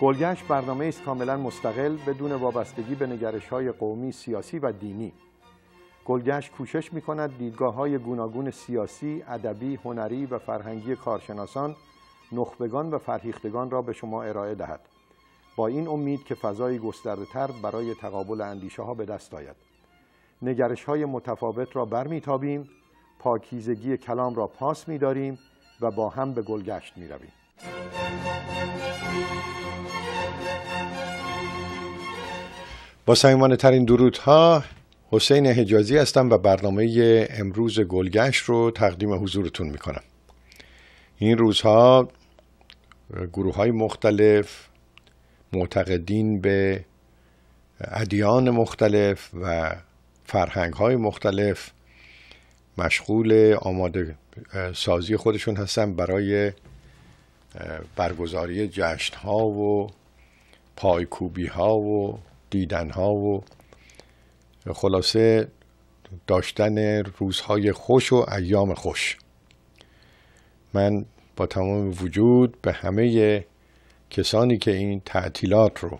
گلگشت برنامه است کاملا مستقل بدون وابستگی به نگرش های قومی، سیاسی و دینی. گلگشت کوشش می کند دیدگاه های گوناگون سیاسی، ادبی، هنری و فرهنگی کارشناسان، نخبگان و فرهیختگان را به شما ارائه دهد. با این امید که فضای تر برای تقابل اندیشه ها به دست آید. نگرش های متفاوت را برمیتابیم، پاکیزگی کلام را پاس داریم و با هم به گلگشت می رویم. با سمیمانه ترین ها حسین حجازی هستم و برنامه امروز گلگشت رو تقدیم حضورتون میکنم این روزها گروه های مختلف معتقدین به ادیان مختلف و فرهنگ های مختلف مشغول آماده سازی خودشون هستن برای برگزاری جشن ها و پایکوبی ها و ها و خلاصه داشتن روزهای خوش و ایام خوش من با تمام وجود به همه کسانی که این تعطیلات رو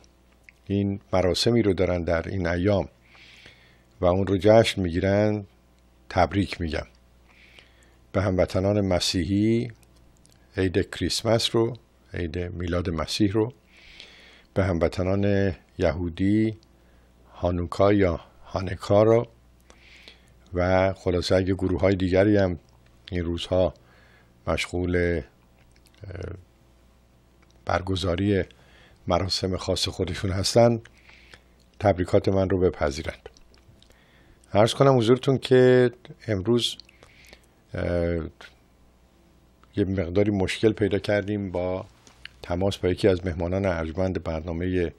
این مراسمی رو دارن در این ایام و اون رو جشن میگیرن تبریک میگم به هموطنان مسیحی عید کریسمس رو عید میلاد مسیح رو به هموطنان یهودی هانوکا یا هانکا رو و خلاصه اگه گروه های دیگری هم این روزها مشغول برگزاری مراسم خاص خودشون هستن تبریکات من رو بپذیرند عرض کنم حضورتون که امروز یه مقداری مشکل پیدا کردیم با تماس با یکی از مهمانان ارجمند برنامه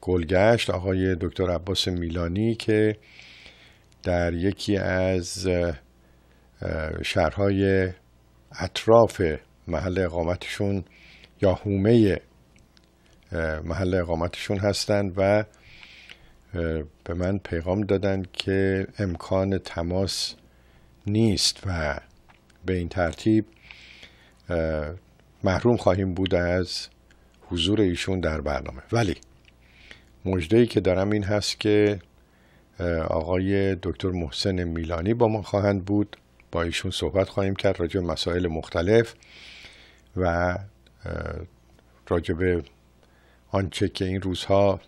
گلگشت آقای دکتر عباس میلانی که در یکی از شهرهای اطراف محل اقامتشون یا هومه محل اقامتشون هستند و به من پیغام دادن که امکان تماس نیست و به این ترتیب محروم خواهیم بود از حضور ایشون در برنامه ولی مجده ای که دارم این هست که آقای دکتر محسن میلانی با ما خواهند بود با ایشون صحبت خواهیم کرد راجع به مسائل مختلف و راجع به آنچه که این روزها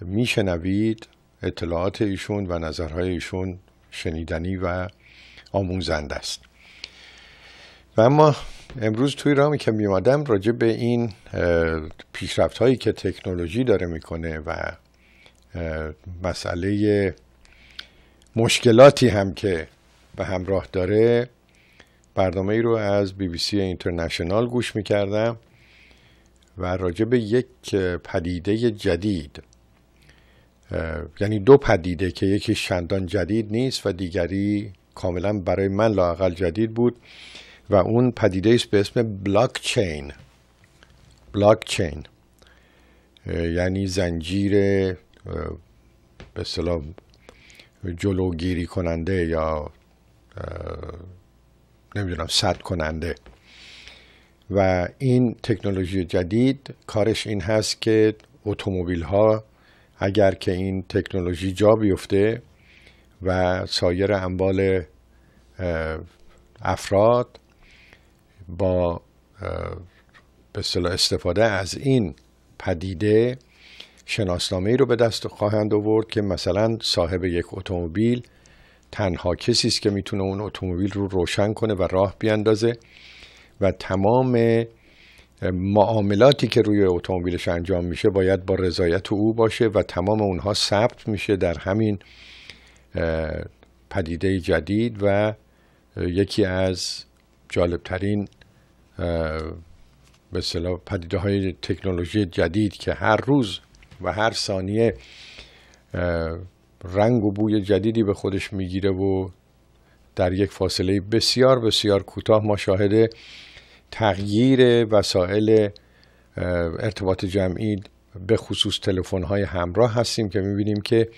میشنوید اطلاعات ایشون و نظرهای ایشون شنیدنی و آموزنده است و اما امروز توی رامی که می راجع به این پیشرفت هایی که تکنولوژی داره میکنه و مسئله مشکلاتی هم که به همراه داره برنامه ای رو از بی بی سی اینترنشنال گوش می و راجع به یک پدیده جدید یعنی دو پدیده که یکی شندان جدید نیست و دیگری کاملا برای من لاقل جدید بود و اون پدیده است به اسم بلاک چین بلاک چین یعنی زنجیر به اصطلاح جلوگیری کننده یا نمیدونم صد کننده و این تکنولوژی جدید کارش این هست که اتومبیل ها اگر که این تکنولوژی جا بیفته و سایر اموال افراد با به استفاده از این پدیده شناسنامه ای رو به دست خواهند آورد که مثلا صاحب یک اتومبیل تنها کسی است که میتونه اون اتومبیل رو روشن کنه و راه بیاندازه و تمام معاملاتی که روی اتومبیلش انجام میشه باید با رضایت او باشه و تمام اونها ثبت میشه در همین پدیده جدید و یکی از جالبترین به صلاح پدیده های تکنولوژی جدید که هر روز و هر ثانیه رنگ و بوی جدیدی به خودش میگیره و در یک فاصله بسیار بسیار کوتاه ما شاهد تغییر وسایل ارتباط جمعی به خصوص تلفن های همراه هستیم که میبینیم که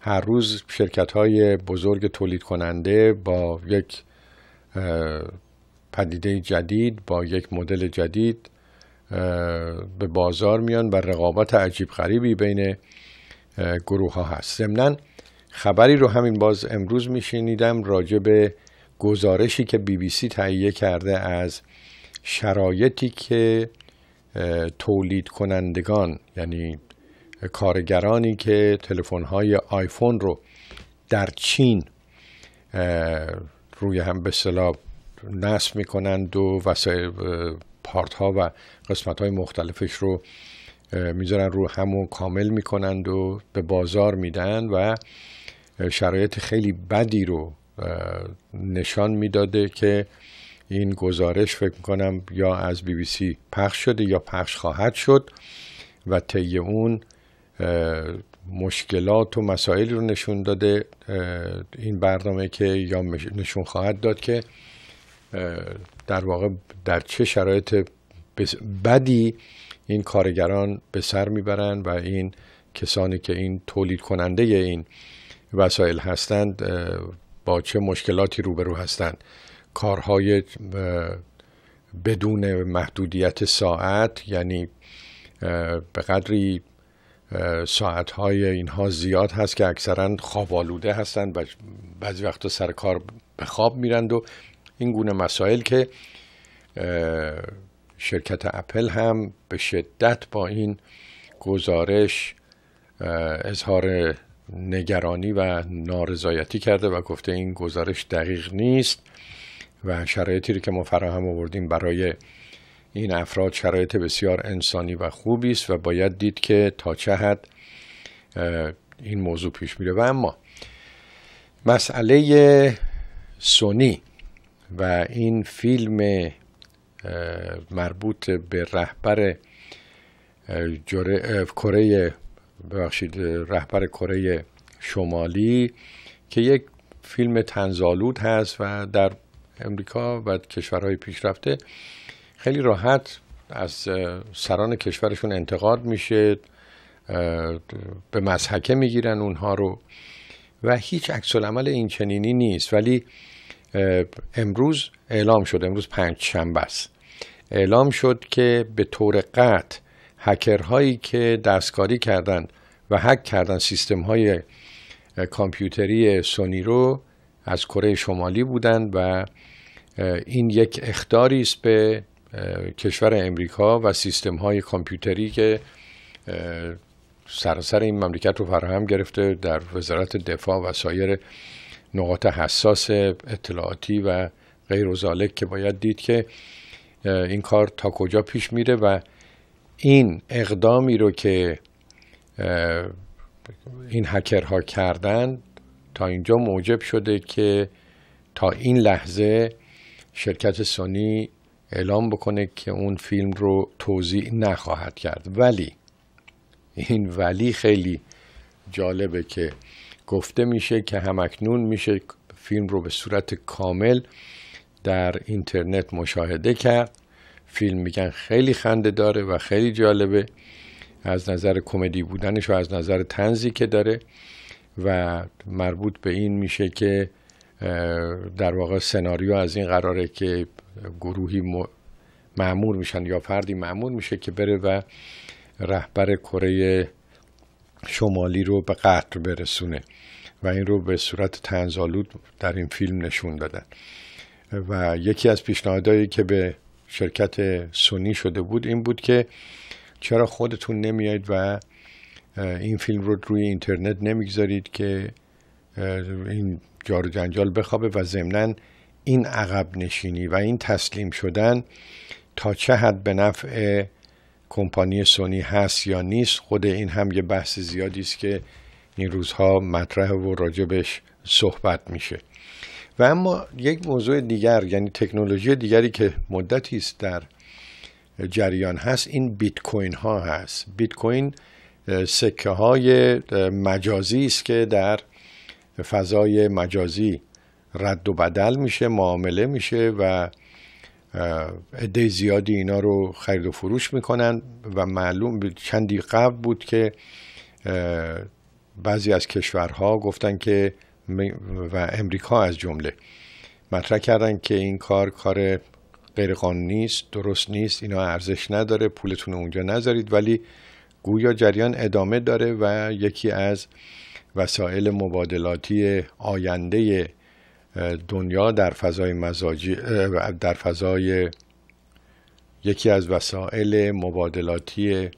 هر روز شرکت های بزرگ تولید کننده با یک پدیده جدید با یک مدل جدید به بازار میان و رقابت عجیب غریبی بین گروه ها هست ضمنا خبری رو همین باز امروز میشنیدم راجع به گزارشی که بی بی سی تهیه کرده از شرایطی که تولید کنندگان یعنی کارگرانی که تلفن های آیفون رو در چین روی هم به نصب میکنند و وسایل پارت ها و قسمت های مختلفش رو میذارن رو همون کامل میکنند و به بازار میدن و شرایط خیلی بدی رو نشان میداده که این گزارش فکر میکنم یا از بی بی سی پخش شده یا پخش خواهد شد و طی اون مشکلات و مسائل رو نشون داده این برنامه که یا نشون خواهد داد که در واقع در چه شرایط بدی این کارگران به سر میبرند و این کسانی که این تولید کننده این وسایل هستند با چه مشکلاتی روبرو هستند کارهای بدون محدودیت ساعت یعنی به قدری ساعتهای اینها زیاد هست که اکثرا آلوده هستند و بعضی وقتا سر کار به خواب میرند و این گونه مسائل که شرکت اپل هم به شدت با این گزارش اظهار نگرانی و نارضایتی کرده و گفته این گزارش دقیق نیست و شرایطی رو که ما فراهم آوردیم برای این افراد شرایط بسیار انسانی و خوبی است و باید دید که تا چه حد این موضوع پیش میره و اما مسئله سونی و این فیلم مربوط به رهبر کره ببخشید رهبر کره شمالی که یک فیلم تنزالود هست و در امریکا و کشورهای پیشرفته خیلی راحت از سران کشورشون انتقاد میشه به مسحکه میگیرن اونها رو و هیچ عکس عمل این چنینی نیست ولی امروز اعلام شد امروز پنج شنبه است اعلام شد که به طور قطع هکرهایی که دستکاری کردند و هک کردن سیستم های کامپیوتری سونی رو از کره شمالی بودند و این یک اختاری است به کشور امریکا و سیستم های کامپیوتری که سراسر این مملکت رو فراهم گرفته در وزارت دفاع و سایر نقاط حساس اطلاعاتی و غیر و که باید دید که این کار تا کجا پیش میره و این اقدامی رو که این هکرها کردن تا اینجا موجب شده که تا این لحظه شرکت سونی اعلام بکنه که اون فیلم رو توضیح نخواهد کرد ولی این ولی خیلی جالبه که گفته میشه که همکنون میشه فیلم رو به صورت کامل در اینترنت مشاهده کرد فیلم میگن خیلی خنده داره و خیلی جالبه از نظر کمدی بودنش و از نظر تنزی که داره و مربوط به این میشه که در واقع سناریو از این قراره که گروهی معمور میشن یا فردی معمور میشه که بره و رهبر کره شمالی رو به قطر برسونه و این رو به صورت تنزالود در این فیلم نشون دادن و یکی از پیشنهادهایی که به شرکت سونی شده بود این بود که چرا خودتون نمیایید و این فیلم رو روی اینترنت نمیگذارید که این جارو جنجال بخوابه و ضمنا این عقب نشینی و این تسلیم شدن تا چه حد به نفع کمپانی سونی هست یا نیست خود این هم یه بحث زیادی است که این روزها مطرح و راجبش صحبت میشه و اما یک موضوع دیگر یعنی تکنولوژی دیگری که مدتی است در جریان هست این بیت کوین ها هست بیت کوین سکه های مجازی است که در فضای مجازی رد و بدل میشه معامله میشه و عده زیادی اینا رو خرید و فروش میکنن و معلوم چندی قبل بود که بعضی از کشورها گفتن که و امریکا از جمله مطرح کردن که این کار کار غیرقانونی است درست نیست اینا ارزش نداره پولتون اونجا نذارید ولی گویا جریان ادامه داره و یکی از وسایل مبادلاتی آینده دنیا در فضای مزاجی در فضای یکی از وسایل مبادلاتی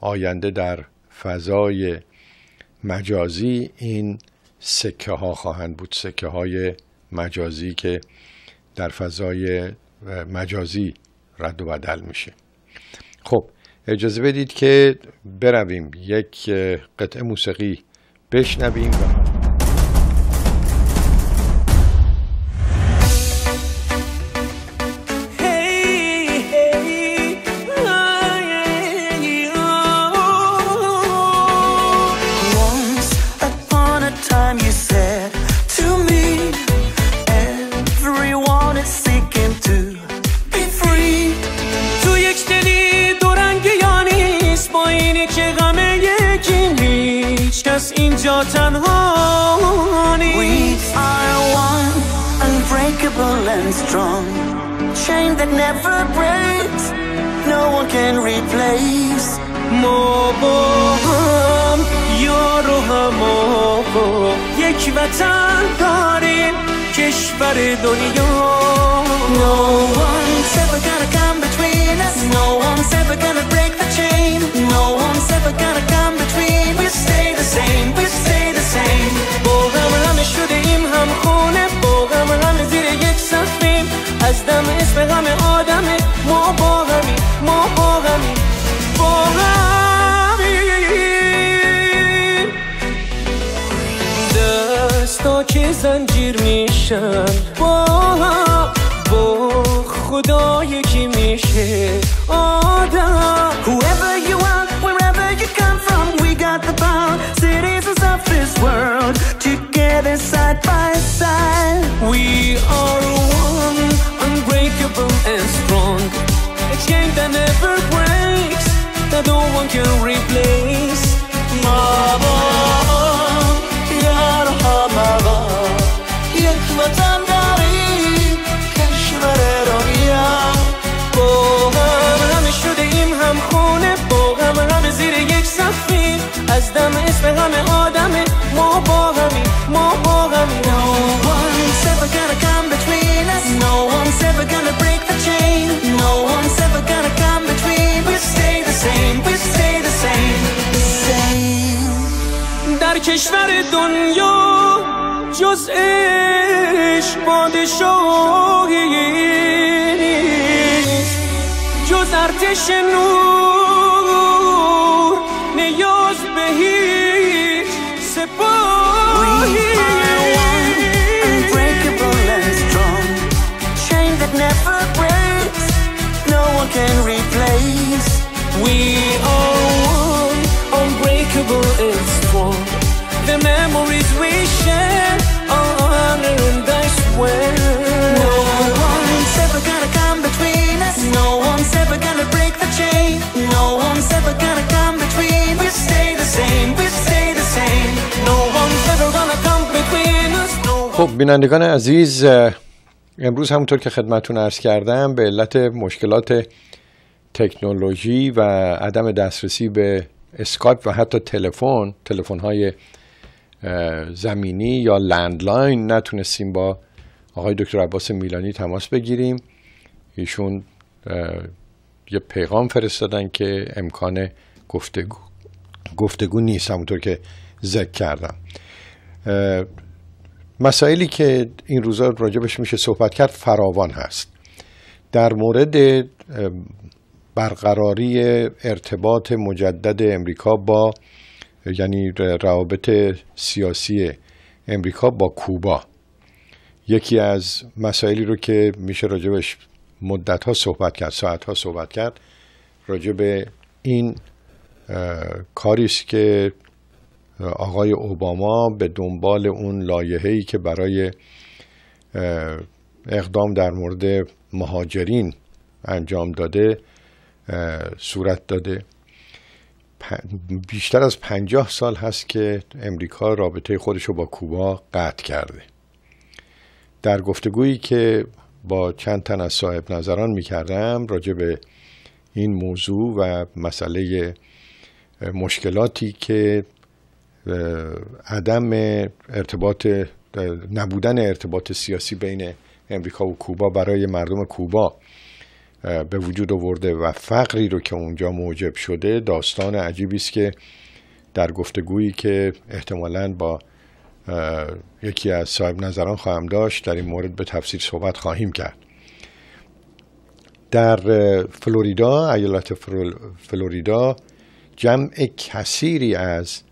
آینده در فضای مجازی این سکه ها خواهند بود سکه های مجازی که در فضای مجازی رد و بدل میشه خب اجازه بدید که برویم یک قطعه موسیقی بشنویم و paredonium. No one's ever gonna come between us. No one's ever gonna break the chain. No one's ever gonna come between. We stay the same. We stay the same. بغم غم شده ایم هم خونه بغم غم زیر یک سقفیم از دم اسم غم آدمه ما با همیم ما زنجیر میشن با با خدا یکی میشه آدم دنیا جز عشق پادشاهی نیست جز ارتش نور نیاز به هیچ سپاهی Never breaks, no one can replace. We are. the memories we share are in this way. No one's ever gonna come between us. No one's ever gonna break the chain. No one's ever gonna come between. We stay the same. We stay the same. No one's ever gonna come between us. خب بینندگان عزیز امروز همونطور که خدمتون عرض کردم به علت مشکلات تکنولوژی و عدم دسترسی به اسکایپ و حتی تلفن تلفن های زمینی یا لندلاین نتونستیم با آقای دکتر عباس میلانی تماس بگیریم ایشون یه پیغام فرستادن که امکان گفتگو گفتگو نیست همونطور که ذکر کردم مسائلی که این روزا راجبش میشه صحبت کرد فراوان هست در مورد برقراری ارتباط مجدد امریکا با یعنی روابط سیاسی امریکا با کوبا یکی از مسائلی رو که میشه راجبش مدت ها صحبت کرد ساعت ها صحبت کرد راجب این کاری است که آقای اوباما به دنبال اون لایحه‌ای که برای اقدام در مورد مهاجرین انجام داده صورت داده بیشتر از پنجاه سال هست که امریکا رابطه خودش رو با کوبا قطع کرده در گفتگویی که با چند تن از صاحب نظران می کردم راجع به این موضوع و مسئله مشکلاتی که عدم ارتباط نبودن ارتباط سیاسی بین امریکا و کوبا برای مردم کوبا به وجود آورده و فقری رو که اونجا موجب شده داستان عجیبی است که در گفتگویی که احتمالا با یکی از صاحب نظران خواهم داشت در این مورد به تفسیر صحبت خواهیم کرد در فلوریدا ایالت فلوریدا جمع کثیری از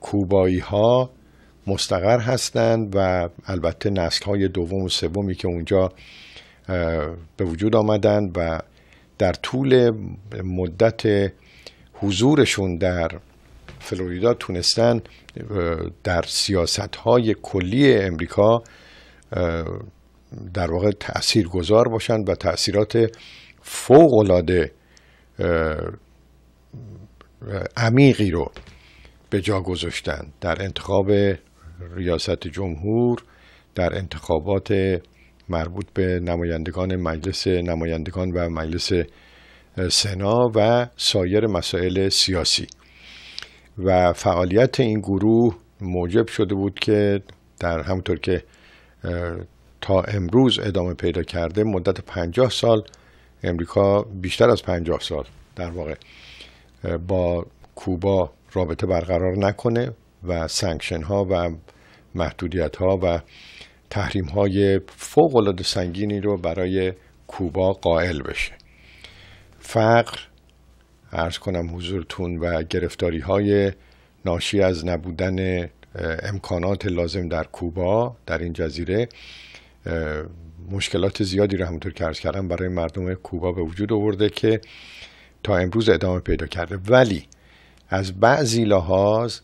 کوبایی ها مستقر هستند و البته نسل های دوم و سومی که اونجا به وجود آمدن و در طول مدت حضورشون در فلوریدا تونستن در سیاست های کلی امریکا در واقع تأثیر گذار باشن و تأثیرات فوق العاده عمیقی رو به جا گذاشتن در انتخاب ریاست جمهور در انتخابات مربوط به نمایندگان مجلس نمایندگان و مجلس سنا و سایر مسائل سیاسی و فعالیت این گروه موجب شده بود که در همطور که تا امروز ادامه پیدا کرده مدت پنجاه سال امریکا بیشتر از پنجاه سال در واقع با کوبا رابطه برقرار نکنه و سنکشن ها و محدودیت ها و تحریم های فوق العاده سنگینی رو برای کوبا قائل بشه فقر ارز کنم حضورتون و گرفتاری های ناشی از نبودن امکانات لازم در کوبا در این جزیره مشکلات زیادی رو همونطور که ارز کردم برای مردم کوبا به وجود آورده که تا امروز ادامه پیدا کرده ولی از بعضی لحاظ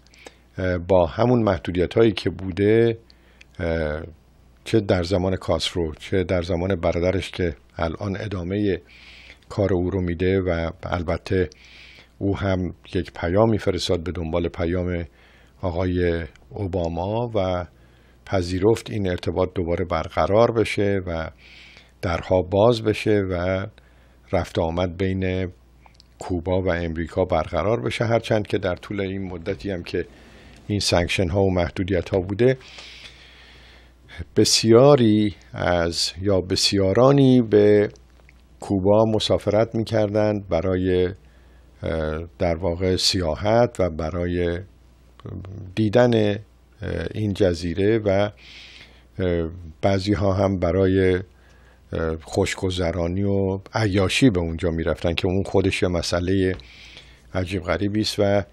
با همون محدودیت هایی که بوده چه در زمان کاسرو چه در زمان برادرش که الان ادامه کار او رو میده و البته او هم یک پیام میفرستاد به دنبال پیام آقای اوباما و پذیرفت این ارتباط دوباره برقرار بشه و درها باز بشه و رفت آمد بین کوبا و امریکا برقرار بشه هرچند که در طول این مدتی هم که این سانکشن ها و محدودیت ها بوده بسیاری از یا بسیارانی به کوبا مسافرت می کردند برای در واقع سیاحت و برای دیدن این جزیره و بعضی ها هم برای خوشگذرانی و عیاشی به اونجا رفتن که اون خودش مسئله عجیب غریبی است و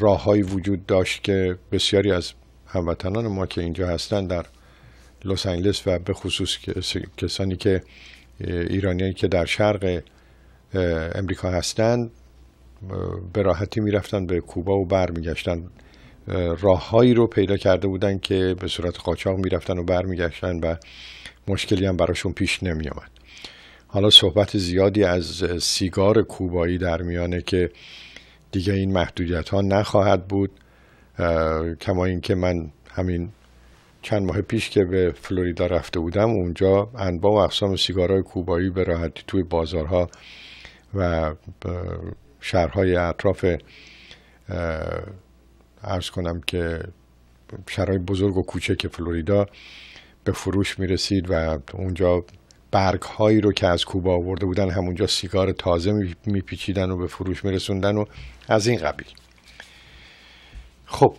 راههایی وجود داشت که بسیاری از هموطنان ما که اینجا هستن در لس آنجلس و به خصوص کسانی که ایرانیایی که در شرق امریکا هستند به راحتی میرفتن به کوبا و برمیگشتن راههایی رو پیدا کرده بودن که به صورت قاچاق میرفتن و برمیگشتن و مشکلی هم براشون پیش آمد حالا صحبت زیادی از سیگار کوبایی در میانه که دیگه این محدودیت ها نخواهد بود کما اینکه من همین چند ماه پیش که به فلوریدا رفته بودم اونجا انواع و اقسام سیگارهای کوبایی به راحتی توی بازارها و شهرهای اطراف ارز کنم که شهرهای بزرگ و کوچک فلوریدا به فروش می رسید و اونجا برگ هایی رو که از کوبا آورده بودن همونجا سیگار تازه میپیچیدن و به فروش میرسوندن و از این قبیل خب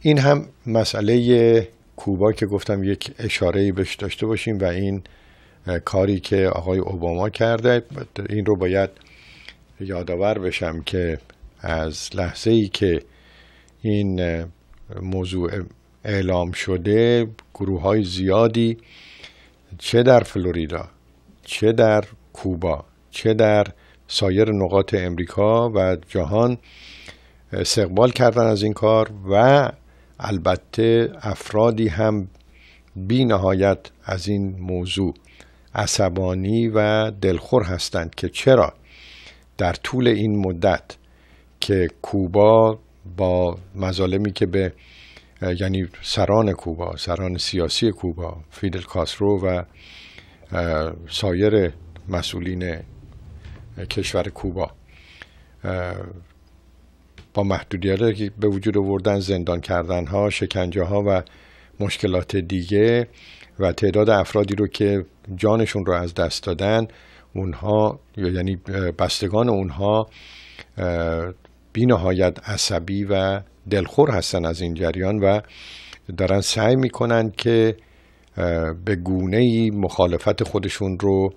این هم مسئله کوبا که گفتم یک اشاره بهش داشته باشیم و این کاری که آقای اوباما کرده این رو باید یادآور بشم که از لحظه ای که این موضوع اعلام شده گروه های زیادی چه در فلوریدا چه در کوبا چه در سایر نقاط امریکا و جهان استقبال کردن از این کار و البته افرادی هم بی نهایت از این موضوع عصبانی و دلخور هستند که چرا در طول این مدت که کوبا با مظالمی که به یعنی سران کوبا سران سیاسی کوبا فیدل کاسترو و سایر مسئولین کشور کوبا با محدودیت که به وجود آوردن زندان کردن ها شکنجه ها و مشکلات دیگه و تعداد افرادی رو که جانشون رو از دست دادن اونها یعنی بستگان اونها بی عصبی و دلخور هستن از این جریان و دارن سعی میکنن که به گونه ای مخالفت خودشون رو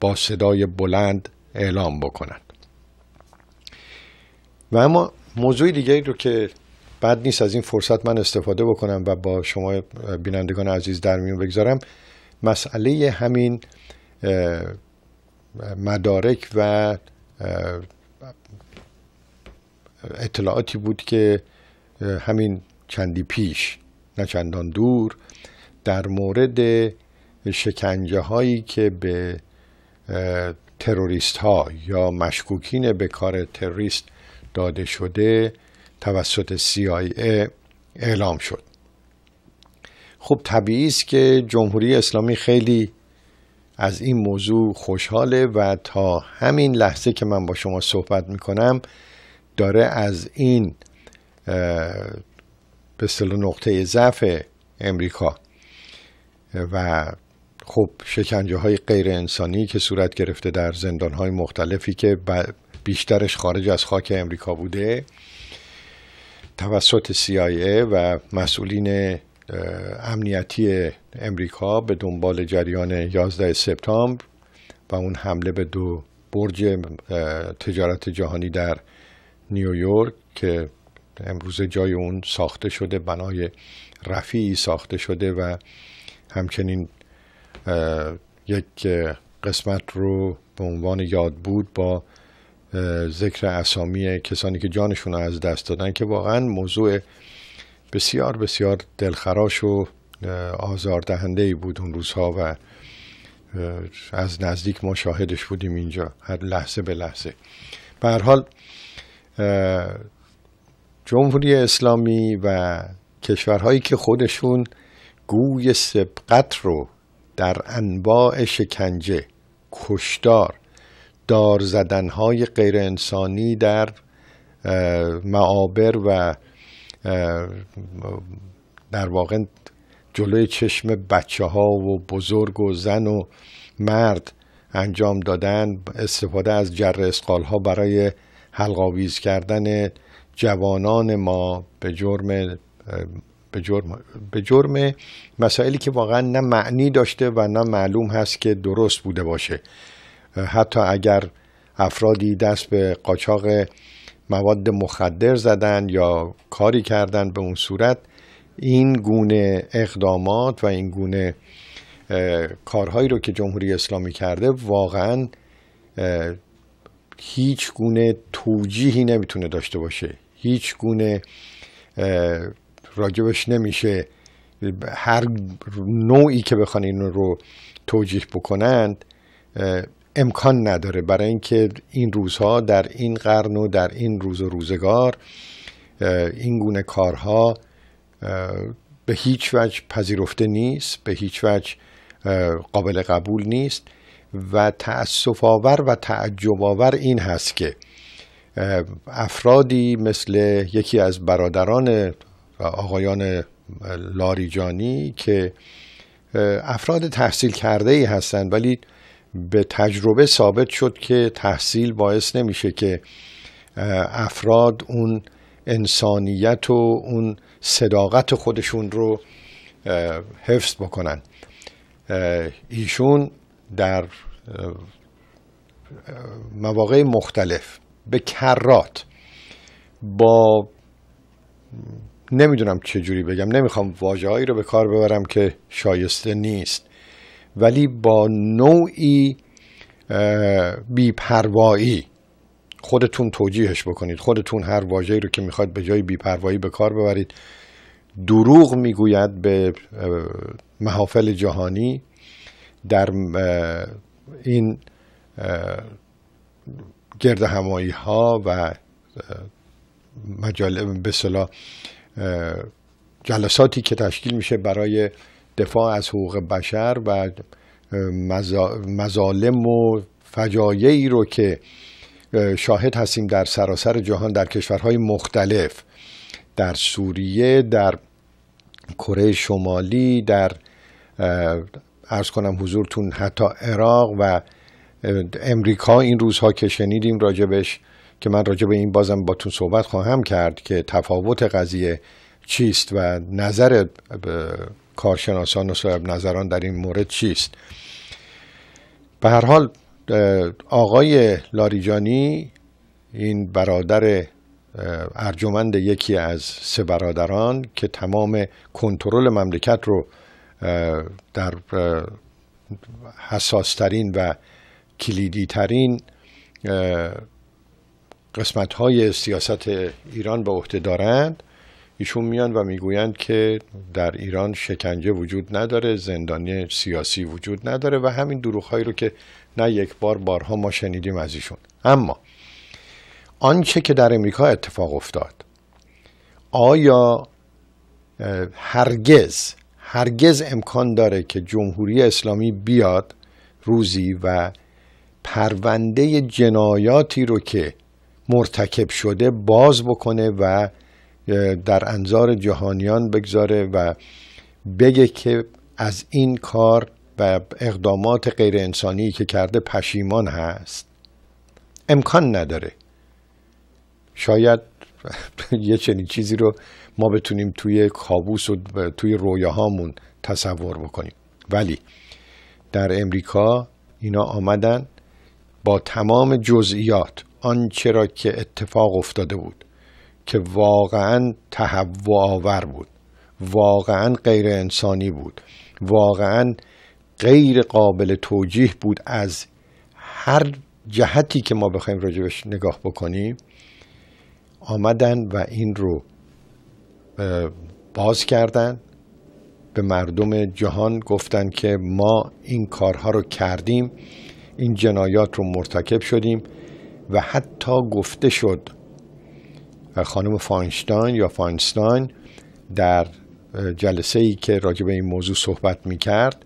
با صدای بلند اعلام بکنن و اما موضوع دیگری رو که بد نیست از این فرصت من استفاده بکنم و با شما بینندگان عزیز در میون بگذارم مسئله همین مدارک و اطلاعاتی بود که همین چندی پیش نه چندان دور در مورد شکنجه هایی که به تروریست ها یا مشکوکین به کار تروریست داده شده توسط CIA اعلام شد خب طبیعی است که جمهوری اسلامی خیلی از این موضوع خوشحاله و تا همین لحظه که من با شما صحبت میکنم داره از این به اصطلاح نقطه ضعف امریکا و خب شکنجه های غیر انسانی که صورت گرفته در زندان های مختلفی که بیشترش خارج از خاک امریکا بوده توسط CIA و مسئولین امنیتی امریکا به دنبال جریان 11 سپتامبر و اون حمله به دو برج تجارت جهانی در نیویورک که امروز جای اون ساخته شده بنای رفیعی ساخته شده و همچنین یک قسمت رو به عنوان یاد بود با ذکر اسامی کسانی که جانشون رو از دست دادن که واقعا موضوع بسیار بسیار دلخراش و آزاردهنده ای بود اون روزها و از نزدیک ما شاهدش بودیم اینجا هر لحظه به لحظه به هر حال جمهوری اسلامی و کشورهایی که خودشون گوی سبقت رو در انواع شکنجه کشدار دار های غیر انسانی در معابر و در واقع جلوی چشم بچه ها و بزرگ و زن و مرد انجام دادن استفاده از جر اسقال ها برای حلقاویز کردن جوانان ما به جرم به جرم, به جرم مسائلی که واقعا نه معنی داشته و نه معلوم هست که درست بوده باشه حتی اگر افرادی دست به قاچاق مواد مخدر زدن یا کاری کردن به اون صورت این گونه اقدامات و این گونه کارهایی رو که جمهوری اسلامی کرده واقعا هیچ گونه توجیهی نمیتونه داشته باشه هیچ گونه راجبش نمیشه هر نوعی که بخوان این رو توجیه بکنند امکان نداره برای اینکه این روزها در این قرن و در این روز و روزگار این گونه کارها به هیچ وجه پذیرفته نیست به هیچ وجه قابل قبول نیست و تأسف آور و تعجب آور این هست که افرادی مثل یکی از برادران آقایان لاریجانی که افراد تحصیل کرده ای هستند ولی به تجربه ثابت شد که تحصیل باعث نمیشه که افراد اون انسانیت و اون صداقت خودشون رو حفظ بکنن ایشون در مواقع مختلف به کرات با نمیدونم چجوری بگم نمیخوام واژههایی رو به کار ببرم که شایسته نیست ولی با نوعی بیپروایی خودتون توجیهش بکنید خودتون هر واژه‌ای رو که میخواید به جای بیپروایی به کار ببرید دروغ میگوید به محافل جهانی در این گرد همایی ها و مجال به جلساتی که تشکیل میشه برای دفاع از حقوق بشر و مظالم و فجایعی رو که شاهد هستیم در سراسر جهان در کشورهای مختلف در سوریه در کره شمالی در ارز کنم حضورتون حتی عراق و امریکا این روزها که شنیدیم راجبش که من راجب این بازم باتون صحبت خواهم کرد که تفاوت قضیه چیست و نظر کارشناسان و صاحب نظران در این مورد چیست به هر حال آقای لاریجانی این برادر ارجمند یکی از سه برادران که تمام کنترل مملکت رو در حساسترین و کلیدی ترین قسمت های سیاست ایران به عهده دارند ایشون میان و میگویند که در ایران شکنجه وجود نداره زندانی سیاسی وجود نداره و همین دروغهایی رو که نه یک بار بارها ما شنیدیم از ایشون اما آنچه که در امریکا اتفاق افتاد آیا هرگز هرگز امکان داره که جمهوری اسلامی بیاد روزی و پرونده جنایاتی رو که مرتکب شده باز بکنه و در انظار جهانیان بگذاره و بگه که از این کار و اقدامات غیر انسانی که کرده پشیمان هست امکان نداره شاید یه چنین چیزی رو ما بتونیم توی کابوس و توی رویاهامون تصور بکنیم ولی در امریکا اینا آمدن با تمام جزئیات آنچه را که اتفاق افتاده بود که واقعا تهوع آور بود واقعا غیر انسانی بود واقعا غیر قابل توجیه بود از هر جهتی که ما بخوایم راجبش نگاه بکنیم آمدن و این رو باز کردن به مردم جهان گفتن که ما این کارها رو کردیم این جنایات رو مرتکب شدیم و حتی گفته شد خانم فانشتان یا فانستان در جلسه ای که راجع به این موضوع صحبت می کرد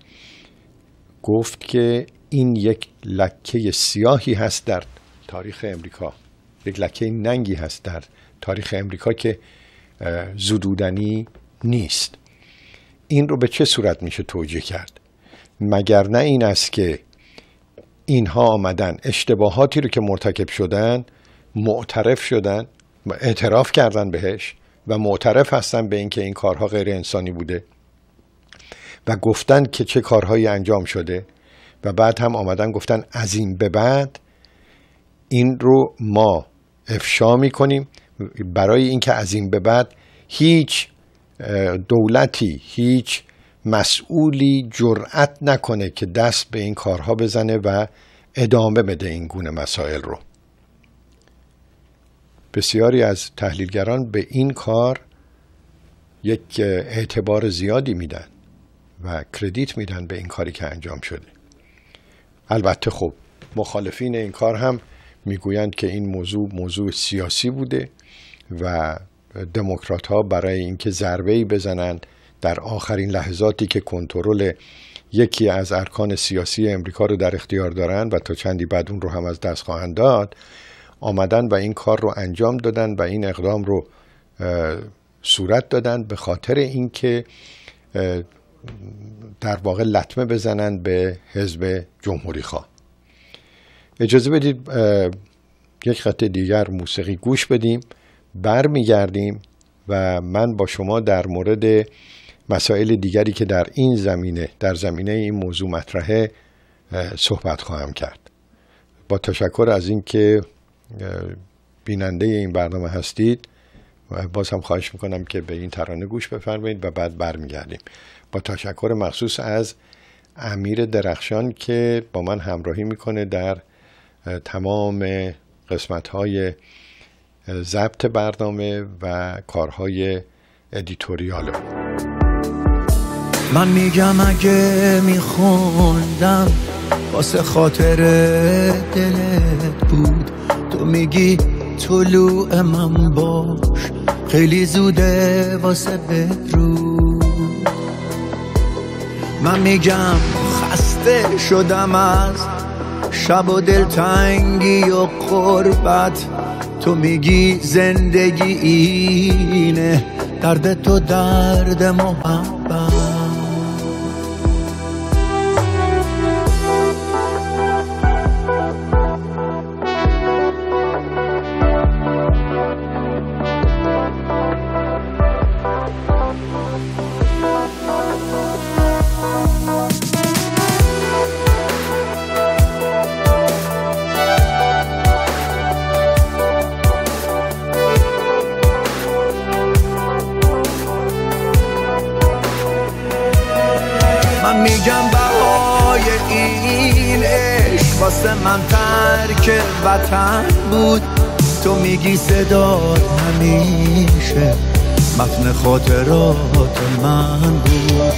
گفت که این یک لکه سیاهی هست در تاریخ امریکا یک لکه ننگی هست در تاریخ امریکا که زدودنی نیست این رو به چه صورت میشه توجیه کرد مگر نه این است که اینها آمدن اشتباهاتی رو که مرتکب شدن معترف شدن اعتراف کردن بهش و معترف هستن به اینکه این کارها غیر انسانی بوده و گفتن که چه کارهایی انجام شده و بعد هم آمدن گفتن از این به بعد این رو ما افشا کنیم برای اینکه از این به بعد هیچ دولتی هیچ مسئولی جرأت نکنه که دست به این کارها بزنه و ادامه بده این گونه مسائل رو بسیاری از تحلیلگران به این کار یک اعتبار زیادی میدن و کردیت میدن به این کاری که انجام شده البته خب مخالفین این کار هم میگویند که این موضوع موضوع سیاسی بوده و دموکرات ها برای اینکه ضربه ای بزنند در آخرین لحظاتی که کنترل یکی از ارکان سیاسی امریکا رو در اختیار دارند و تا چندی بعد اون رو هم از دست خواهند داد آمدن و این کار رو انجام دادن و این اقدام رو صورت دادن به خاطر اینکه در واقع لطمه بزنن به حزب جمهوری خواه اجازه بدید یک خط دیگر موسیقی گوش بدیم برمیگردیم و من با شما در مورد مسائل دیگری که در این زمینه در زمینه این موضوع مطرحه صحبت خواهم کرد با تشکر از اینکه بیننده این برنامه هستید باز هم خواهش میکنم که به این ترانه گوش بفرمایید و بعد برمیگردیم با تشکر مخصوص از امیر درخشان که با من همراهی میکنه در تمام قسمت های ضبط برنامه و کارهای ادیتوریال من میگم اگه میخوندم واسه خاطر دلت بود تو میگی طلوع من باش خیلی زوده واسه بهرو من میگم خسته شدم از شب و دلتنگی و قربت تو میگی زندگی اینه درد تو درد محبت واسه من ترک وطن بود تو میگی صداد همیشه متن خاطرات من بود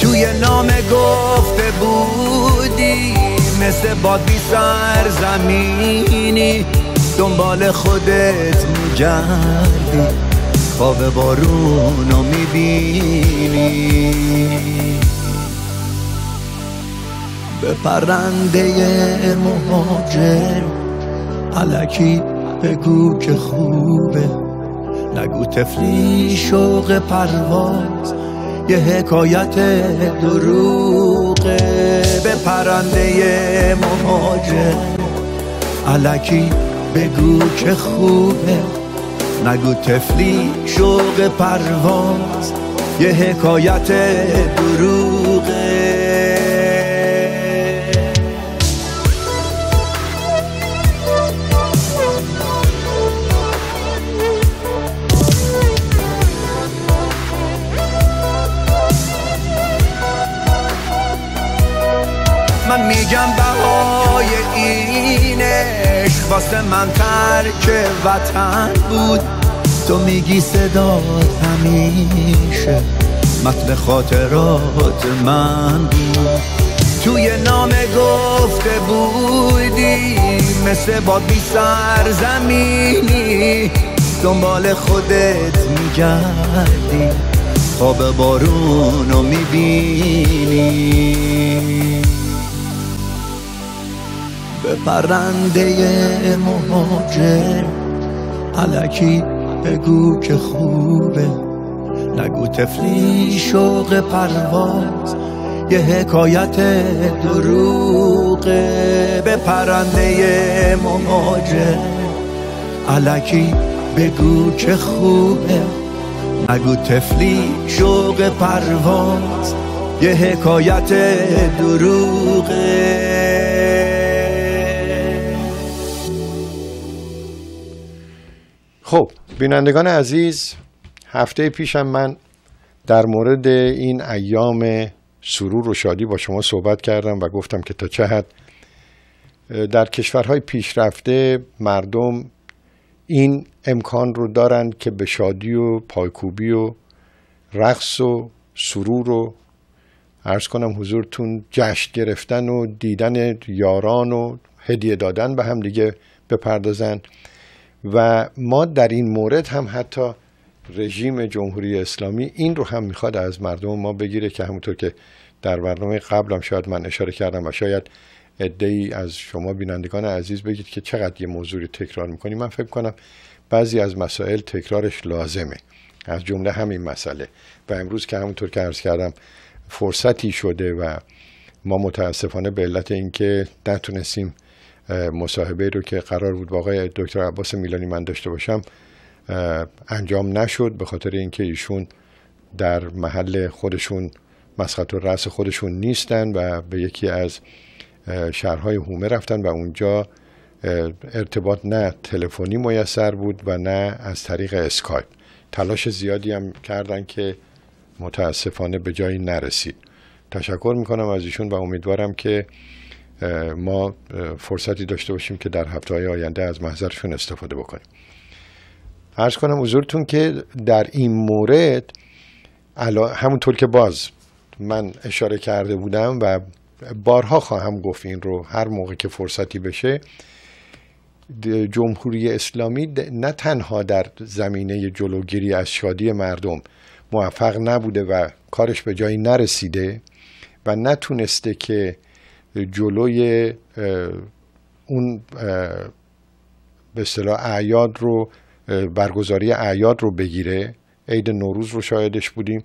توی نام گفته بودی مثل باد بی سر زمینی دنبال خودت میگردی خواب بارون رو میبینی به پرنده مهاجر علکی بگو که خوبه نگو تفلی شوق پرواز یه حکایت دروغه به پرنده مهاجر علکی بگو که خوبه نگو تفلی شوق پرواز یه حکایت دروغه میگم بهای این عشق واسه من ترک وطن بود تو میگی صدا همیشه متن خاطرات من بود توی نام گفته بودی مثل با بی سر زمینی دنبال خودت میگردی خواب بارون رو میبینی به پرنده مهاجم علکی بگو که خوبه نگو تفلی شوق پرواز یه حکایت دروغه به پرنده مهاجم علکی بگو که خوبه نگو تفلی شوق پرواز یه حکایت دروغه خب بینندگان عزیز هفته پیشم من در مورد این ایام سرور و شادی با شما صحبت کردم و گفتم که تا چه حد در کشورهای پیشرفته مردم این امکان رو دارند که به شادی و پایکوبی و رقص و سرور و ارز کنم حضورتون جشن گرفتن و دیدن یاران و هدیه دادن به هم دیگه بپردازن و ما در این مورد هم حتی رژیم جمهوری اسلامی این رو هم میخواد از مردم ما بگیره که همونطور که در برنامه هم شاید من اشاره کردم و شاید ای از شما بینندگان عزیز بگید که چقدر یه موضوعی تکرار میکنی من فکر کنم بعضی از مسائل تکرارش لازمه از جمله همین مسئله و امروز که همونطور که عرض کردم فرصتی شده و ما متاسفانه به علت اینکه نتونستیم مصاحبه رو که قرار بود با آقای دکتر عباس میلانی من داشته باشم انجام نشد به خاطر اینکه ایشون در محل خودشون مسخط و رأس خودشون نیستن و به یکی از شهرهای هومه رفتن و اونجا ارتباط نه تلفنی میسر بود و نه از طریق اسکایپ تلاش زیادی هم کردن که متاسفانه به جایی نرسید تشکر میکنم از ایشون و امیدوارم که ما فرصتی داشته باشیم که در هفته های آینده از محضرشون استفاده بکنیم عرض کنم حضورتون که در این مورد همونطور که باز من اشاره کرده بودم و بارها خواهم گفت این رو هر موقع که فرصتی بشه جمهوری اسلامی نه تنها در زمینه جلوگیری از شادی مردم موفق نبوده و کارش به جایی نرسیده و نتونسته که جلوی اون به اصطلاح اعیاد رو برگزاری اعیاد رو بگیره عید نوروز رو شاهدش بودیم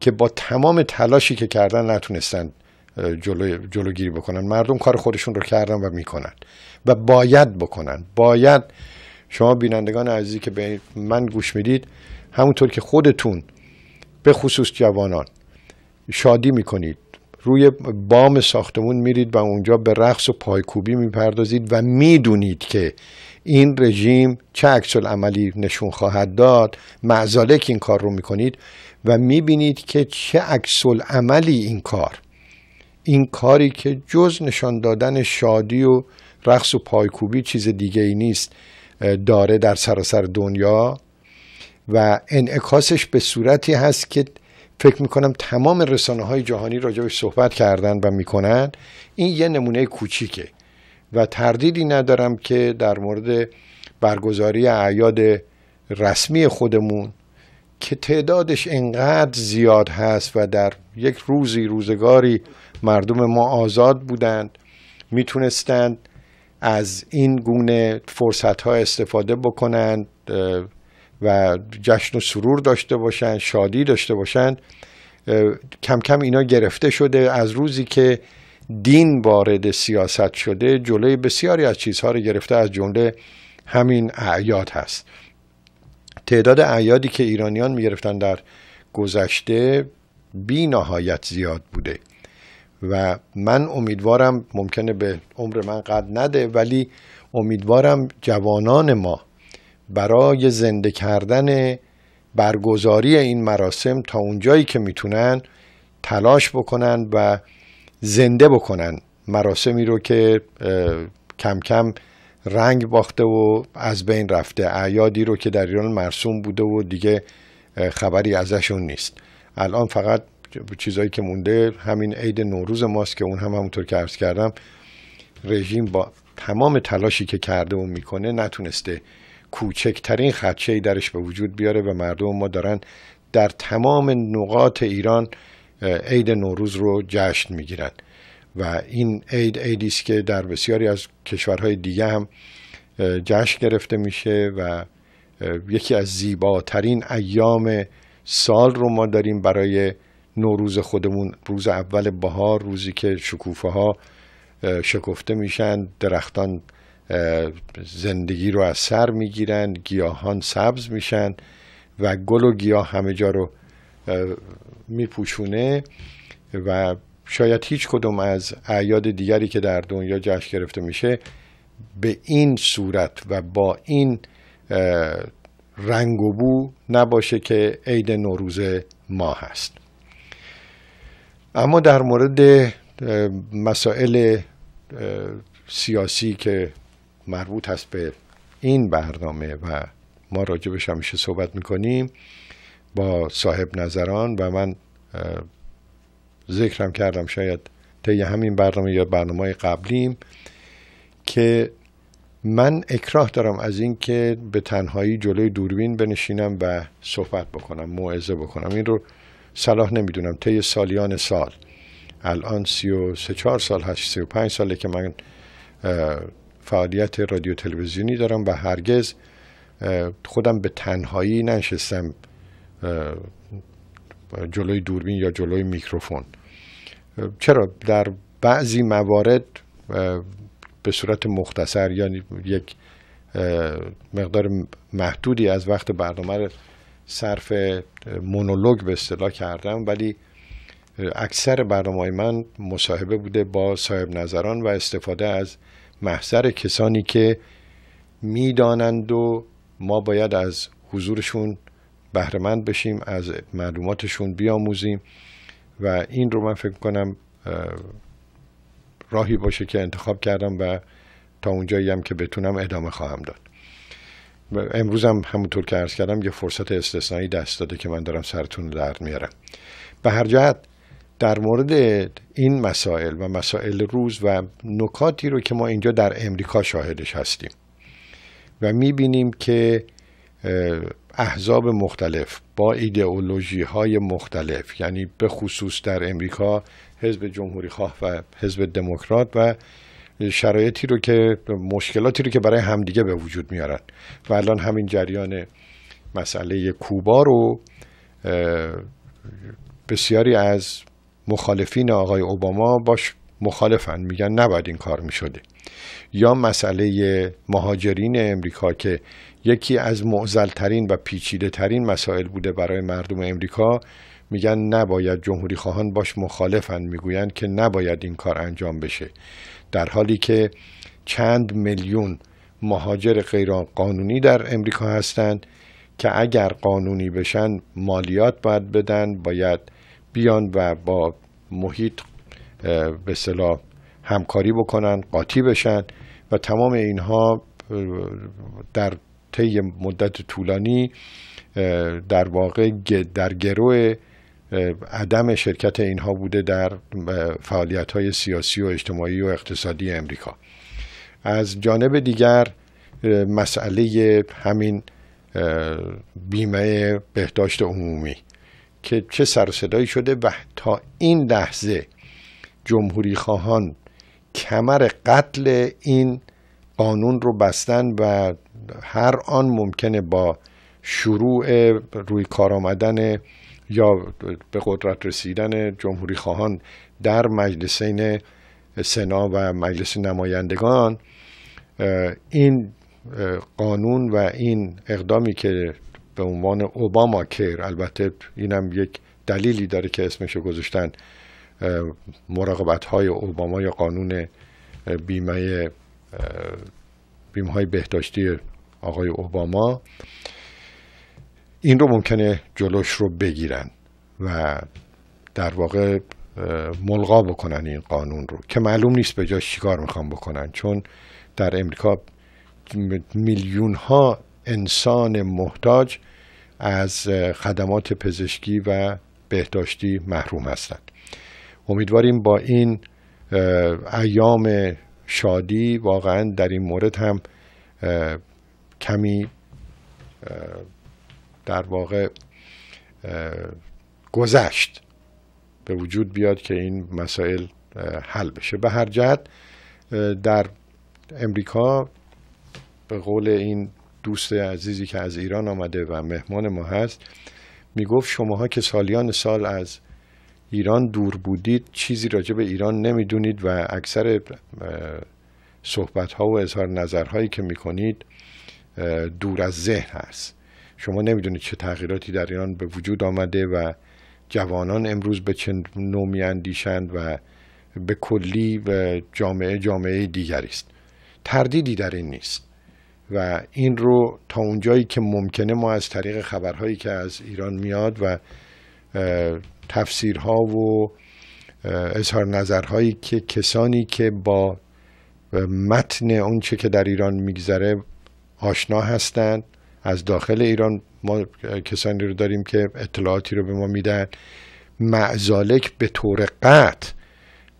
که با تمام تلاشی که کردن نتونستن جلو جلوگیری بکنن مردم کار خودشون رو کردن و میکنن و باید بکنن باید شما بینندگان عزیزی که به من گوش میدید همونطور که خودتون به خصوص جوانان شادی میکنید روی بام ساختمون میرید و اونجا به رقص و پایکوبی میپردازید و میدونید که این رژیم چه عکس عملی نشون خواهد داد معزاله این کار رو میکنید و میبینید که چه عکس عملی این کار این کاری که جز نشان دادن شادی و رقص و پایکوبی چیز دیگه ای نیست داره در سراسر دنیا و انعکاسش به صورتی هست که فکر میکنم تمام رسانه های جهانی راجبش صحبت کردن و میکنن این یه نمونه کوچیکه و تردیدی ندارم که در مورد برگزاری اعیاد رسمی خودمون که تعدادش انقدر زیاد هست و در یک روزی روزگاری مردم ما آزاد بودند میتونستند از این گونه فرصت ها استفاده بکنند و جشن و سرور داشته باشند شادی داشته باشند کم کم اینا گرفته شده از روزی که دین وارد سیاست شده جلوی بسیاری از چیزها رو گرفته از جمله همین اعیاد هست تعداد اعیادی که ایرانیان گرفتن در گذشته بی نهایت زیاد بوده و من امیدوارم ممکنه به عمر من قد نده ولی امیدوارم جوانان ما برای زنده کردن برگزاری این مراسم تا اونجایی که میتونن تلاش بکنن و زنده بکنن مراسمی رو که کم کم رنگ باخته و از بین رفته اعیادی رو که در ایران مرسوم بوده و دیگه خبری ازشون نیست الان فقط چیزایی که مونده همین عید نوروز ماست که اون هم همونطور که عرض کردم رژیم با تمام تلاشی که کرده و میکنه نتونسته کوچکترین خدشه درش به وجود بیاره و مردم ما دارن در تمام نقاط ایران عید نوروز رو جشن میگیرن و این عید عیدی است که در بسیاری از کشورهای دیگه هم جشن گرفته میشه و یکی از زیباترین ایام سال رو ما داریم برای نوروز خودمون روز اول بهار روزی که شکوفه ها شکفته میشن درختان زندگی رو از سر میگیرن گیاهان سبز میشن و گل و گیاه همه جا رو میپوشونه و شاید هیچ کدوم از اعیاد دیگری که در دنیا جشن گرفته میشه به این صورت و با این رنگ و بو نباشه که عید نوروز ما هست اما در مورد مسائل سیاسی که مربوط هست به این برنامه و ما راجبش همیشه صحبت میکنیم با صاحب نظران و من ذکرم کردم شاید طی همین برنامه یا برنامه قبلیم که من اکراه دارم از اینکه به تنهایی جلوی دوربین بنشینم و صحبت بکنم موعظه بکنم این رو صلاح نمیدونم طی سالیان سال الان سی و سه چهار سال هست سی و پنج ساله که من فعالیت رادیو تلویزیونی دارم و هرگز خودم به تنهایی ننشستم جلوی دوربین یا جلوی میکروفون چرا در بعضی موارد به صورت مختصر یعنی یک مقدار محدودی از وقت برنامه رو صرف مونولوگ به اصطلاح کردم ولی اکثر برنامه من مصاحبه بوده با صاحب نظران و استفاده از محضر کسانی که میدانند و ما باید از حضورشون بهرهمند بشیم از معلوماتشون بیاموزیم و این رو من فکر کنم راهی باشه که انتخاب کردم و تا اونجایی هم که بتونم ادامه خواهم داد امروز هم همونطور که عرض کردم یه فرصت استثنایی دست داده که من دارم سرتون درد میارم به هر جهت در مورد این مسائل و مسائل روز و نکاتی رو که ما اینجا در امریکا شاهدش هستیم و میبینیم که احزاب مختلف با ایدئولوژی های مختلف یعنی به خصوص در امریکا حزب جمهوری خواه و حزب دموکرات و شرایطی رو که مشکلاتی رو که برای همدیگه به وجود میارن و الان همین جریان مسئله کوبا رو بسیاری از مخالفین آقای اوباما باش مخالفن میگن نباید این کار میشده یا مسئله مهاجرین امریکا که یکی از معزلترین و پیچیده ترین مسائل بوده برای مردم امریکا میگن نباید جمهوری خواهان باش مخالفن میگویند که نباید این کار انجام بشه در حالی که چند میلیون مهاجر قانونی در امریکا هستند که اگر قانونی بشن مالیات باید بدن باید بیان و با محیط به صلاح همکاری بکنن قاطی بشن و تمام اینها در طی مدت طولانی در واقع در گروه عدم شرکت اینها بوده در فعالیت های سیاسی و اجتماعی و اقتصادی امریکا از جانب دیگر مسئله همین بیمه بهداشت عمومی که چه سر صدایی شده و تا این لحظه جمهوری خواهان کمر قتل این قانون رو بستن و هر آن ممکنه با شروع روی کار آمدن یا به قدرت رسیدن جمهوری خواهان در مجلسین سنا و مجلس نمایندگان این قانون و این اقدامی که به عنوان اوباما کیر البته اینم یک دلیلی داره که اسمشو گذاشتن مراقبت های اوباما یا قانون بیمه بیمه های بهداشتی آقای اوباما این رو ممکنه جلوش رو بگیرن و در واقع ملغا بکنن این قانون رو که معلوم نیست به جاش چیکار میخوان بکنن چون در امریکا میلیون ها انسان محتاج از خدمات پزشکی و بهداشتی محروم هستند امیدواریم با این ایام شادی واقعا در این مورد هم کمی در واقع گذشت به وجود بیاد که این مسائل حل بشه به هر جهت در امریکا به قول این دوست عزیزی که از ایران آمده و مهمان ما هست میگفت شماها که سالیان سال از ایران دور بودید چیزی راجع به ایران نمیدونید و اکثر صحبت ها و اظهار نظرهایی که میکنید دور از ذهن هست شما نمیدونید چه تغییراتی در ایران به وجود آمده و جوانان امروز به چه نوع میاندیشند و به کلی و جامعه جامعه دیگری است تردیدی در این نیست و این رو تا اونجایی که ممکنه ما از طریق خبرهایی که از ایران میاد و تفسیرها و اظهار نظرهایی که کسانی که با متن اونچه که در ایران میگذره آشنا هستند از داخل ایران ما کسانی رو داریم که اطلاعاتی رو به ما میدن معزالک به طور قطع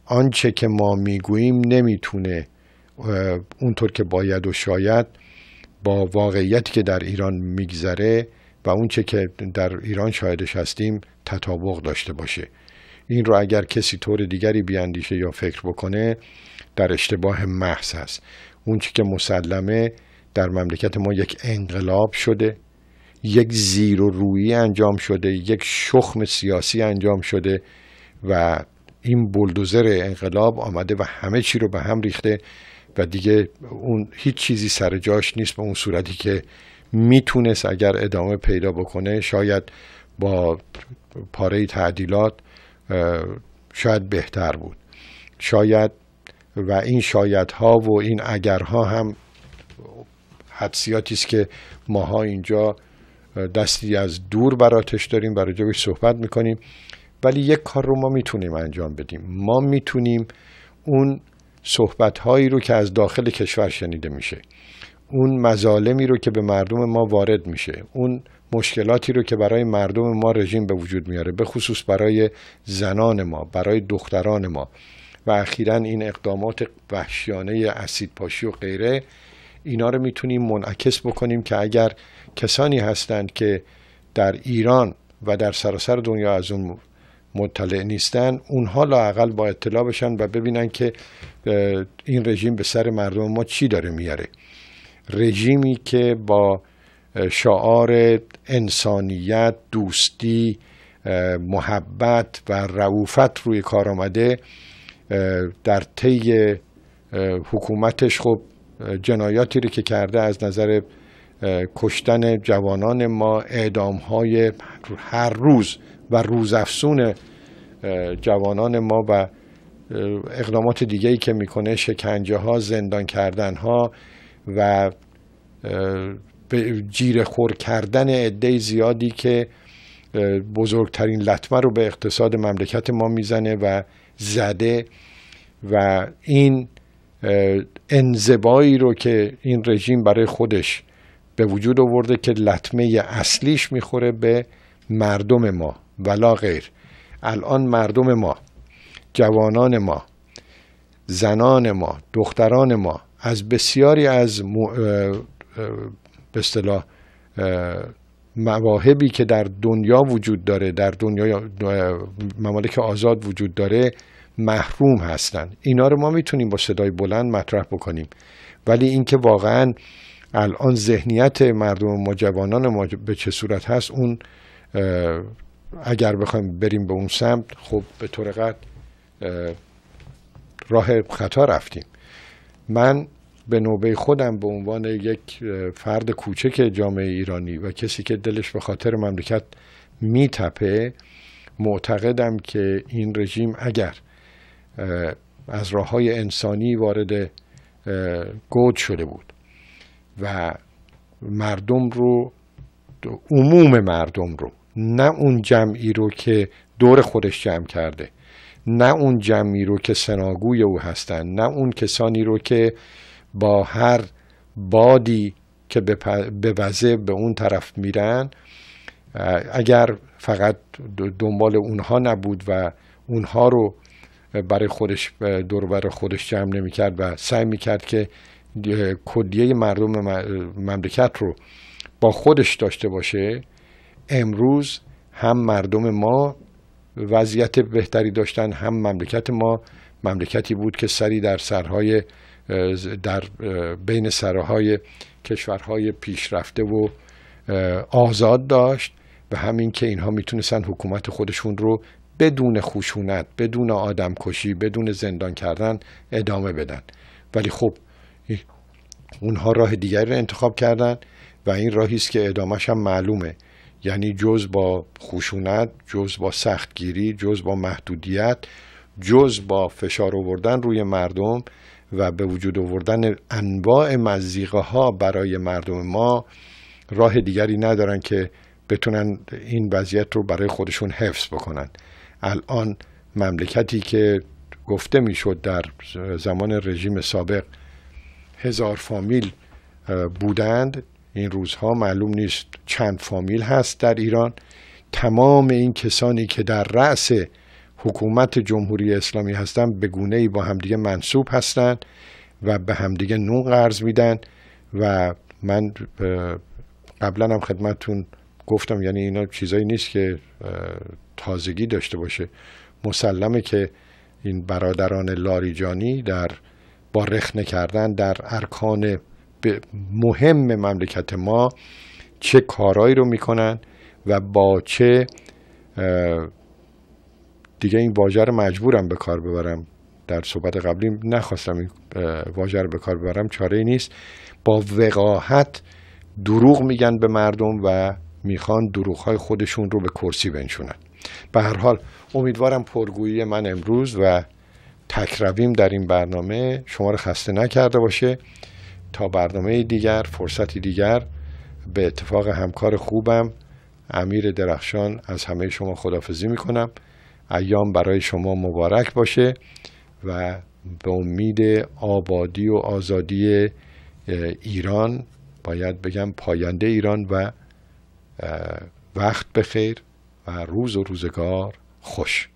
آنچه که ما میگوییم نمیتونه اونطور که باید و شاید با واقعیتی که در ایران میگذره و اون که در ایران شاهدش هستیم تطابق داشته باشه این رو اگر کسی طور دیگری بیاندیشه یا فکر بکنه در اشتباه محض است اون که مسلمه در مملکت ما یک انقلاب شده یک زیر و رویی انجام شده یک شخم سیاسی انجام شده و این بلدوزر انقلاب آمده و همه چی رو به هم ریخته و دیگه اون هیچ چیزی سر جاش نیست به اون صورتی که میتونست اگر ادامه پیدا بکنه شاید با پاره تعدیلات شاید بهتر بود شاید و این ها و این اگرها هم حدسیاتی است که ماها اینجا دستی از دور براتش داریم برای جبش صحبت میکنیم ولی یک کار رو ما میتونیم انجام بدیم ما میتونیم اون صحبت هایی رو که از داخل کشور شنیده میشه اون مظالمی رو که به مردم ما وارد میشه اون مشکلاتی رو که برای مردم ما رژیم به وجود میاره به خصوص برای زنان ما برای دختران ما و اخیرا این اقدامات وحشیانه پاشی و غیره اینا رو میتونیم منعکس بکنیم که اگر کسانی هستند که در ایران و در سراسر دنیا از اون مطلع نیستن اونها لاقل با اطلاع بشن و ببینن که این رژیم به سر مردم ما چی داره میاره رژیمی که با شعار انسانیت دوستی محبت و رعوفت روی کار آمده در طی حکومتش خب جنایاتی رو که کرده از نظر کشتن جوانان ما اعدام های هر روز و روزافسون جوانان ما و اقدامات دیگه ای که میکنه شکنجه ها زندان کردن ها و جیر خور کردن عده زیادی که بزرگترین لطمه رو به اقتصاد مملکت ما میزنه و زده و این انزبایی رو که این رژیم برای خودش به وجود آورده که لطمه اصلیش میخوره به مردم ما ولا غیر الان مردم ما جوانان ما زنان ما دختران ما از بسیاری از مو... به اصطلاح مواهبی که در دنیا وجود داره در دنیا ممالک آزاد وجود داره محروم هستند اینا رو ما میتونیم با صدای بلند مطرح بکنیم ولی اینکه واقعا الان ذهنیت مردم ما جوانان ما به چه صورت هست اون اگر بخوایم بریم به اون سمت خب به طور قد راه خطا رفتیم من به نوبه خودم به عنوان یک فرد کوچک جامعه ایرانی و کسی که دلش به خاطر مملکت میتپه معتقدم که این رژیم اگر از راه های انسانی وارد گود شده بود و مردم رو عموم مردم رو نه اون جمعی رو که دور خودش جمع کرده نه اون جمعی رو که سناگوی او هستند نه اون کسانی رو که با هر بادی که به وزه به اون طرف میرن اگر فقط دنبال اونها نبود و اونها رو برای خودش دوربر خودش جمع نمی و سعی می کرد که کلیه مردم مملکت رو با خودش داشته باشه امروز هم مردم ما وضعیت بهتری داشتن هم مملکت ما مملکتی بود که سری در سرهای در بین سرهای کشورهای پیشرفته و آزاد داشت و همین که اینها میتونستن حکومت خودشون رو بدون خشونت بدون کشی بدون زندان کردن ادامه بدن ولی خب اونها راه دیگری رو انتخاب کردن و این راهی است که ادامهش هم معلومه یعنی جز با خشونت جز با سختگیری جز با محدودیت جز با فشار آوردن روی مردم و به وجود آوردن انواع مزیقه ها برای مردم ما راه دیگری ندارن که بتونن این وضعیت رو برای خودشون حفظ بکنن الان مملکتی که گفته میشد در زمان رژیم سابق هزار فامیل بودند این روزها معلوم نیست چند فامیل هست در ایران تمام این کسانی که در رأس حکومت جمهوری اسلامی هستند به گونه ای با همدیگه منصوب هستند و به همدیگه نون قرض میدن و من قبلا هم خدمتون گفتم یعنی اینا چیزایی نیست که تازگی داشته باشه مسلمه که این برادران لاریجانی در با رخنه کردن در ارکان مهم مملکت ما چه کارایی رو میکنن و با چه دیگه این واژه رو مجبورم به کار ببرم در صحبت قبلی نخواستم این واژه رو به کار ببرم چاره ای نیست با وقاحت دروغ میگن به مردم و میخوان های خودشون رو به کرسی بنشونن به هر حال امیدوارم پرگویی من امروز و تکرویم در این برنامه شما رو خسته نکرده باشه تا برنامه دیگر فرصتی دیگر به اتفاق همکار خوبم امیر درخشان از همه شما خدافزی میکنم ایام برای شما مبارک باشه و به امید آبادی و آزادی ایران باید بگم پاینده ایران و وقت بخیر و روز و روزگار خوش